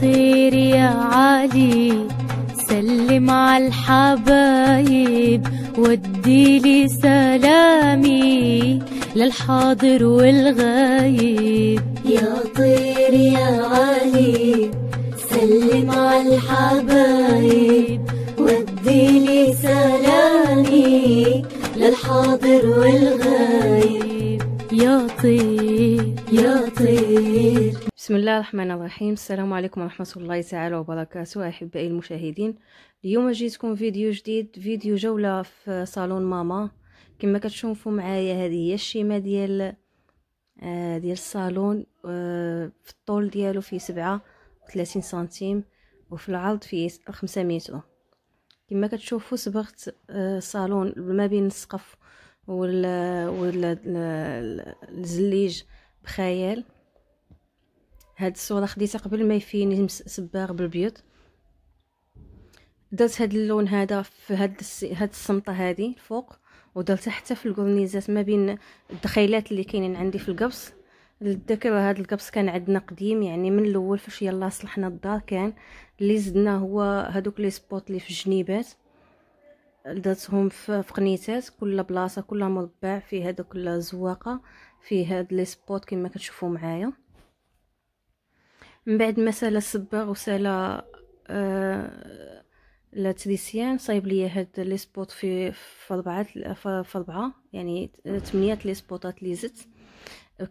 طير يا علي سلم على الحبايب ودي لي سلامي للحاضر والغايب يا طير يا علي سلم على الحبايب ودي لي سلامي للحاضر الله الرحمن الرحيم السلام عليكم ورحمة الله تعالى وبركاته أحبائي المشاهدين اليوم جيتكم فيديو جديد فيديو جولة في صالون ماما كما كتشوفوا معايا هذه هي الشيمة ديال آه، ديال الصالون آه، في الطول ديالو فيه سبعة وثلاثين سنتيم وفي العرض فيه خمسة متر كما كتشوفوا صبغت الصالون آه، صالون ما بين السقف والزليج بخيال هاد الصوره خديتها قبل ما يفيني صباغ بالبيض درت هاد اللون هذا في هاد هاد السمطه هذه الفوق ودرتها حتى في الكورنيزات ما بين الدخيلات اللي كاينين عندي في القبص للذكر هاد القبص كان عندنا قديم يعني من الاول فاش يلا صلحنا الدار كان اللي زدنا هو هادوك لي سبوت اللي في الجنيبات درتهم في قنيتات كل بلاصه كل مربع فيه هادوك الزواقه فيه هاد لي سبوت كما كتشوفوا معايا من بعد ما سالا الصباغ وسالا آه تريسيان صايب لي هاد لي سبوط في فالبعات فالبعه يعني ثمانيه لي سبوطات لي زدت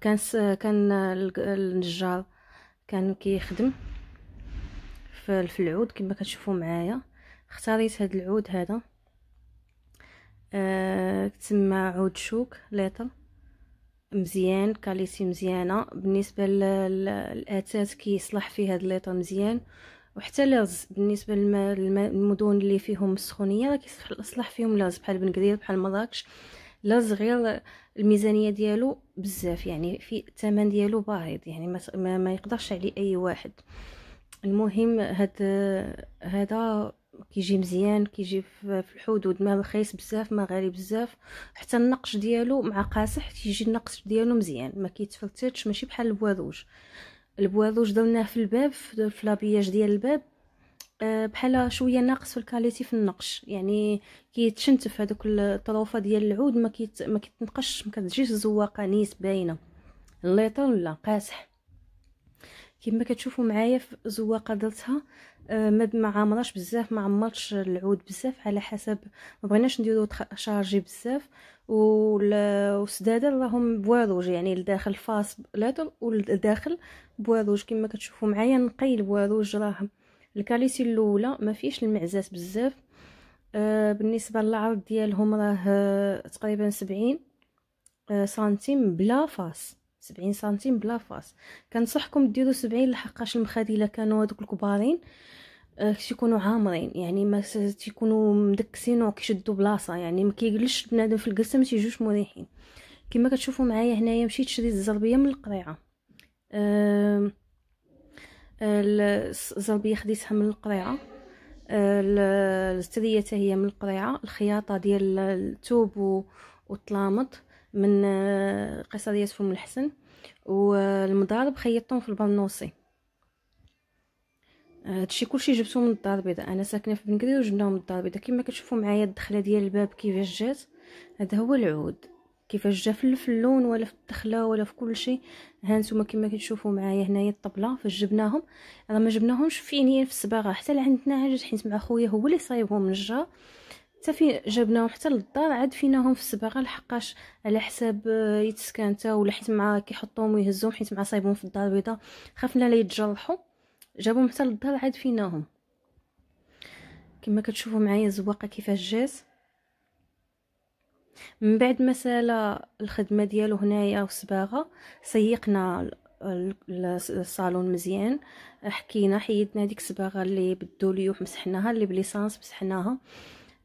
كان كان النجار كان كيخدم في العود كما كتشوفوا معايا اختاريت هاد العود هذا آه تسمى عود شوك ليطر مزيان كاليتي مزيانه بالنسبه للاتات كيصلح فيه هاد ليطا مزيان وحتى لاز بالنسبه للمدن اللي فيهم السخونيه راه كيصلح فيهم لاز بحال بنكدير بحال مراكش لاز غير الميزانيه ديالو بزاف يعني في الثمن ديالو باهظ يعني ما, ما, ما يقدرش عليه اي واحد المهم هاد هذا كيجي مزيان كيجي في الحدود ما رخيص بزاف ما غالي بزاف حتى النقش ديالو مع قاصح كيجي النقش ديالو مزيان ما كيتفلتتش ماشي بحال البواذوج البواذوج درناه في الباب في لابياج ديال الباب آه، بحال شويه ناقص في الكاليتي في النقش يعني كيتشنتف هذوك الطروفه ديال العود ما كيت ما كيتنقش ما كتجيش زواقه نيس باينه الليطه ولا قاصح كما كتشوفوا معايا في زواقه درتها آه، ما عمرش بزاف ما عمرتش العود بزاف على حسب ما بغيناش نديرو شارجي بزاف والسداده راهم بواروج يعني لداخل فاس لاتر والداخل بواروج كما كتشوفوا معايا نقي البواروج راه الكاليسي الاولى ما فيش المعزات بزاف آه بالنسبه للعرض ديالهم راه آه، تقريبا سبعين آه سنتيم بلا فاس 70 سنتيم بلا فاس كنصحكم ديروا 70 لحقاش الا كانوا هذوك الكبارين آه، كي يكونوا عامرين يعني ما تيكونوا مدكسين وكيشدوا بلاصه يعني ما كيجلش بنادم في الجلسه ما تيجوش مريحين كما كتشوفوا معايا هنايا مشيت شريت الزربيه من القريعه أه الزربيه خديتها من القريعه آه، الاستريه هي من القريعه الخياطه ديال الثوب والطلامط من آه، قصه ديال فم الحسن والمضارب خيطتهم في البرنوسي آه، هادشي كلشي جبتو من الدار البيضاء انا ساكنه في بنكري وجبناهم من الدار البيضاء كما كتشوفوا معايا الدخله ديال الباب كيفاش جات هذا هو العود كيفاش جا في اللون ولا في الدخله ولا في كل شيء ها نتوما كما كتشوفوا معايا هنايا الطبله فاش جبناهم راه ما جبناهمش فينيين في الصباغه حتى لعندنا عجز حيت مع خويا هو اللي صايبهم من الجار حتى في جابناهم حتى للدار عاد فيناهم في الصباغه لحقاش على حساب آه، يتسكن تا ولا حيت مع كيحطوهم ويهزوهم حيت مع صايبهم في الدار البيضاء خافنا لا يتجرحوا جابهم حتى للدار عاد فيناهم كما كتشوفوا معايا الزواقه كيفاش جات من بعد ما سالا الخدمه ديالو هنايا والصباغه سيقنا الصالون مزيان حكينا حيدنا ديك الصباغه اللي بالدوليو مسحناها اللي بليسانس مسحناها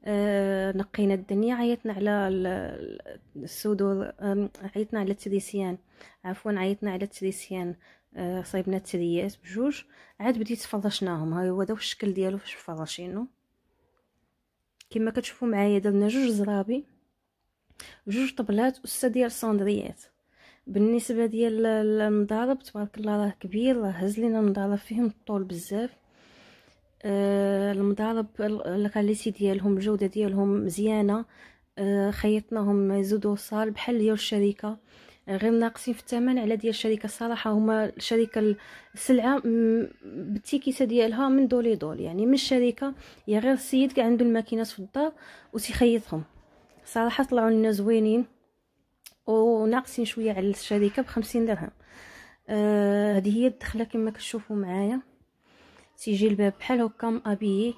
آه، نقينا الدنيا عيطنا على السودو عيطنا على التريسيان عفوا عيطنا على التريسيان آه، صايبنا التريات بجوج عاد بديت فرشناهم ها هو داك الشكل ديالو فاش فرشينو كما كتشوفوا معايا درنا جوج زرابي جوج طبلات وسته ديال الصندريات بالنسبه ديال المضارب تبارك الله راه كبير راه هز لينا المضارب فيهم الطول بزاف آه، المضارب الغاليسي ديالهم الجوده ديالهم مزيانه آه، خيطناهم زودو صال بحال ديال الشركه آه، غير ناقصين في الثمن على ديال الشركه الصراحه هما الشركه السلعه بالتيكيسه ديالها من دولي دول يعني من الشركه يا غير السيد كاع عنده الماكينات في الدار وتيخيطهم صراحه طلعوا لنا زوينين وناقصين شويه على الشركه بخمسين درهم هذه هي الدخله كما كتشوفوا معايا تيجي الباب بحال هكا مابي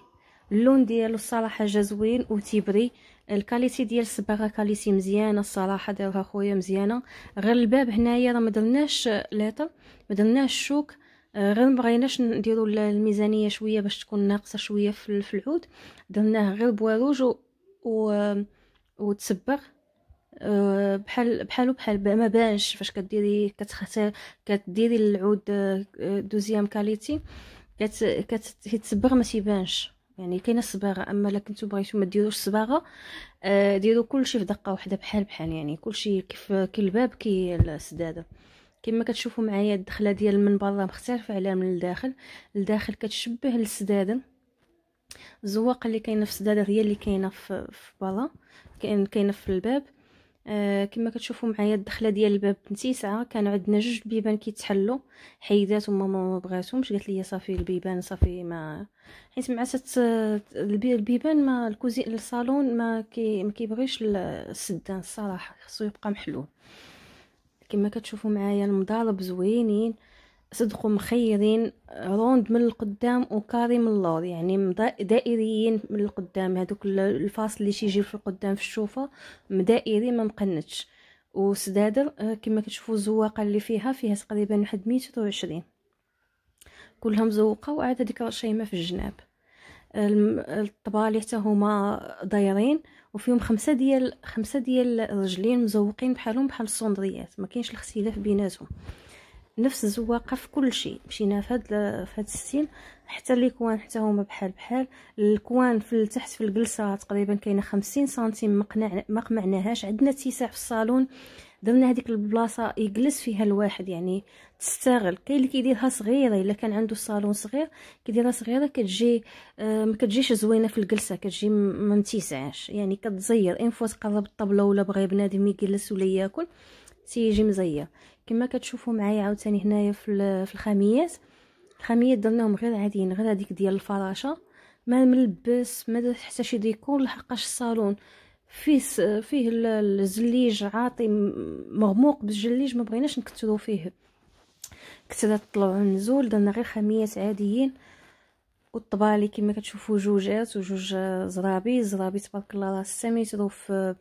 اللون ديالو الصراحه جا زوين وتيبري الكاليتي ديال الصباغه كاليتي مزيانه الصراحه داروها خويا مزيانه غير الباب هنايا راه ما درناش ليطر ما درناش شوك آه، غير مبغيناش نديرو الميزانيه شويه باش تكون ناقصه شويه في العود درناه غير بواروج و, و... آه، وتصبغ آه، بحال بحالو بحال ما بانش فاش كديري كتختار كديري العود دوزيام كاليتي كت كيتصبغ ما تيبانش يعني كاينه الصباغه اما الا كنتو بغيتو ما ديروش الصباغه آه، ديرو ديروا كلشي في دقه واحده بحال بحال يعني كلشي كيف كي الباب كي السداده كما كتشوفوا معايا الدخله ديال من برا مختلفه على من الداخل الداخل كتشبه السداده الزواقه اللي كاينه في السداده هي اللي كاينه في برا كاينه في الباب آه، كما كتشوفوا معايا الدخله ديال الباب تسعه كان عندنا جوج بيبان كيتحلوا حيداتهم ماما ما بغاتهمش قالت لي صافي البيبان صافي ما حيت مع ست البيبان ما الكوزين الصالون ما كي ما كيبغيش السدان الصراحه خصو يبقى محلول كما كتشوفوا معايا المضالب زوينين صدقوا مخيرين روند من القدام وكاري من اللور يعني دائريين من القدام هذوك الفاصل اللي تيجي في القدام في الشوفه مدائري ما مقنتش وسدادر آه، كما كتشوفوا الزواقه اللي فيها فيها تقريبا واحد ميتر وعشرين كلها مزوقه وعاد هذيك الرشيمه في الجناب الطبالي حتى هما دايرين وفيهم خمسه ديال خمسه ديال الرجلين مزوقين بحالهم بحال الصندريات ما كاينش الاختلاف بيناتهم نفس الزواقه في كل شيء مشينا في هاد في هاد السين حتى كوان حتى هما بحال بحال الكوان في التحت في الجلسه تقريبا كاينه خمسين سنتيم مقنع ما قمعناهاش عندنا اتساع في الصالون درنا هذيك البلاصه يجلس فيها الواحد يعني تستغل كاين اللي كيديرها صغيره الا كان عنده الصالون صغير كيديرها صغيره كتجي آه مكتجيش زوينه في الجلسه كتجي ما يعني كتزير ان فوا تقرب الطبله ولا بغى بنادم يجلس ولا ياكل تيجي مزير كما كتشوفوا معايا عاوتاني هنايا في في الخاميات الخاميات درناهم غير عاديين غير هذيك ديال الفراشه ما ملبس ما حتى شي ديكور لحقاش الصالون فيه فيه الزليج عاطي مغموق بالجليج ما بغيناش نكثروا فيه كثرة طلعوا النزول درنا غير خاميات عاديين والطبالي كما كتشوفوا جوجات وجوج زرابي زرابي تبارك الله راه 600 يترو في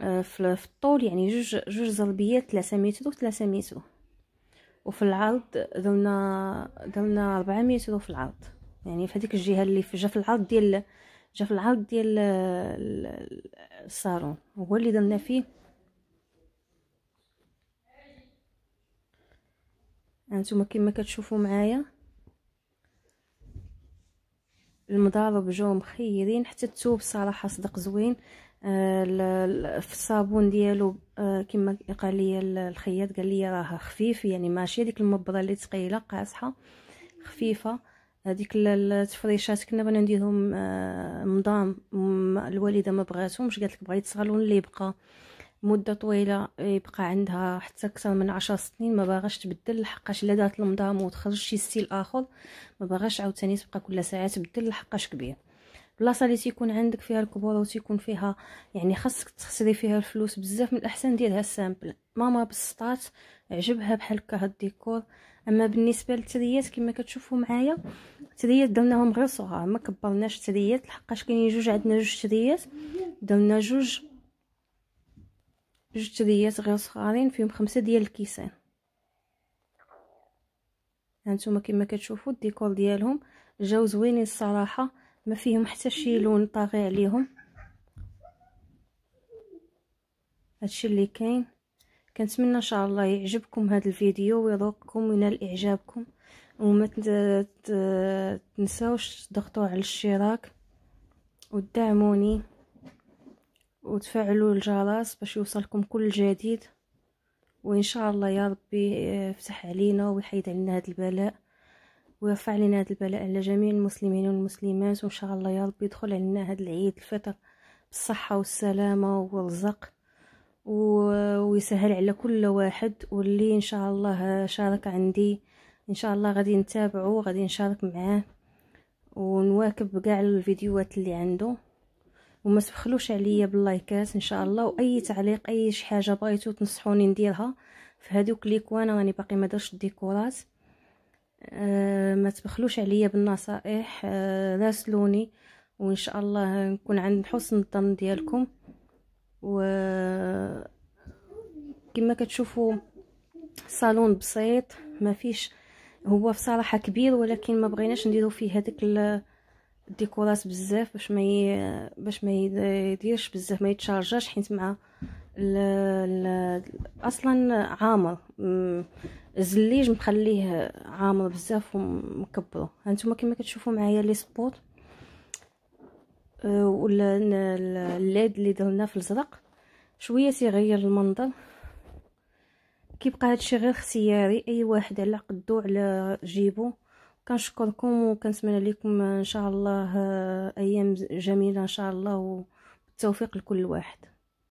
آه، في الطول يعني جوج جوج زلبيات متر و متر وفي العرض درنا درنا متر في العرض يعني في هذيك الجهه اللي جا في العرض ديال جا في العرض ديال الصالون هو اللي درنا فيه هانتوما كما كتشوفوا معايا المضارب جاو مخيرين حتى التوب صراحه صدق زوين آه، في الصابون ديالو آه، كما قال لي الخياط قال لي راه خفيف يعني ماشي ديك المبره اللي ثقيله قاصحه خفيفه هذيك التفريشات كنا بغينا نديرهم آه، مضام الوالده ما بغاتهمش قالت لك بغيت صالون اللي يبقى مده طويله يبقى عندها حتى اكثر من عشر سنين ما باغاش تبدل لحقاش الا دارت المضام وتخرج شي ستيل اخر ما باغاش عاوتاني تبقى كل ساعه تبدل لحقاش كبير بلاصه اللي تيكون عندك فيها الكبوره وتيكون فيها يعني خاصك تخسري فيها الفلوس بزاف من الاحسن ديرها سامبل ماما بسطات عجبها بحال هكا هاد الديكور اما بالنسبه للتريات كما كتشوفوا معايا التريات درناهم غير صغار ما كبرناش الثريات لحقاش كاينين جوج عندنا جوج تريات درنا جوج جوج تريات غير صغارين فيهم خمسة ديال الكيسان هانتوما كما كتشوفوا الديكور ديالهم جاو زوينين الصراحه ما فيهم حتى شي لون طاغي عليهم هادشي اللي كاين كنتمنى ان شاء الله يعجبكم هذا الفيديو ويذوقكم وينال اعجابكم وما تنساوش تضغطوا على الاشتراك وتدعموني وتفعلوا الجرس باش يوصلكم كل جديد وان شاء الله يا ربي يفتح علينا ويحيد علينا هذا البلاء ويرفع لنا هذا البلاء على جميع المسلمين والمسلمات وان شاء الله يا رب يدخل علينا هذا العيد الفطر بالصحه والسلامه والرزق ويسهل على كل واحد واللي ان شاء الله شارك عندي ان شاء الله غادي نتابعه وغادي نشارك معاه ونواكب كاع الفيديوهات اللي عنده وما تبخلوش عليا باللايكات ان شاء الله واي تعليق اي شي حاجه بغيتو تنصحوني نديرها في هذوك ليكوان راني باقي ما درتش الديكورات آه، ما تبخلوش عليا بالنصائح راسلوني آه، وان شاء الله نكون عند حسن الظن ديالكم و كما كتشوفوا صالون بسيط ما فيش هو بصراحه كبير ولكن ما بغيناش نديرو فيه هذاك الديكورات بزاف باش ما باش ما يديرش بزاف ما يتشارجاش حيت مع ل... ل... اصلا عامر الزليج مخليه عامر بزاف ومكبرو هانتوما كما كتشوفوا معايا لي سبوت أه، ولا الليد اللي درناه في الزرق شويه تيغير المنظر كيبقى هادشي غير اختياري اي واحد على قدو على جيبو كنشكركم وكنتمنى لكم ان شاء الله أه، ايام جميله ان شاء الله وبالتوفيق لكل واحد